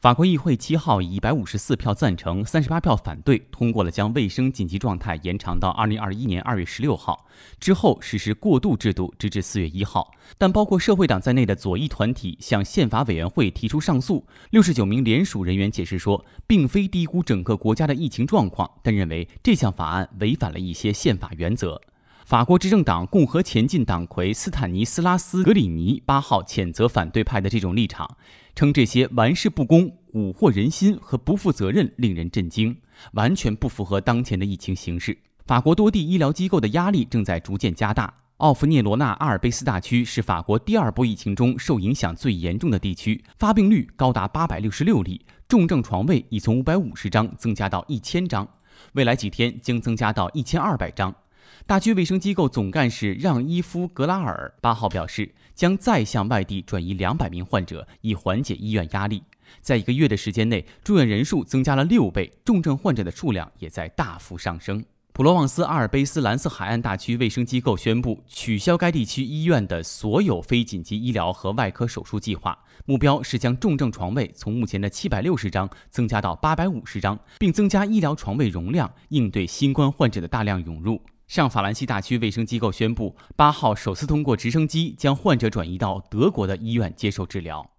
法国议会七号以一百五十四票赞成、三十八票反对通过了将卫生紧急状态延长到二零二一年二月十六号之后实施过渡制度，直至四月一号。但包括社会党在内的左翼团体向宪法委员会提出上诉。六十九名联署人员解释说，并非低估整个国家的疫情状况，但认为这项法案违反了一些宪法原则。法国执政党共和前进党魁斯坦尼斯拉斯·格里尼八号谴责反对派的这种立场，称这些玩世不恭、蛊惑人心和不负责任令人震惊，完全不符合当前的疫情形势。法国多地医疗机构的压力正在逐渐加大。奥弗涅罗纳阿尔卑斯大区是法国第二波疫情中受影响最严重的地区，发病率高达八百六十六例，重症床位已从五百五十张增加到一千张，未来几天将增加到一千二百张。大区卫生机构总干事让伊夫·格拉尔八号表示，将再向外地转移两百名患者，以缓解医院压力。在一个月的时间内，住院人数增加了六倍，重症患者的数量也在大幅上升。普罗旺斯阿尔卑斯蓝色海岸大区卫生机构宣布，取消该地区医院的所有非紧急医疗和外科手术计划，目标是将重症床位从目前的七百六十张增加到八百五十张，并增加医疗床位容量，应对新冠患者的大量涌入。上法兰西大区卫生机构宣布，八号首次通过直升机将患者转移到德国的医院接受治疗。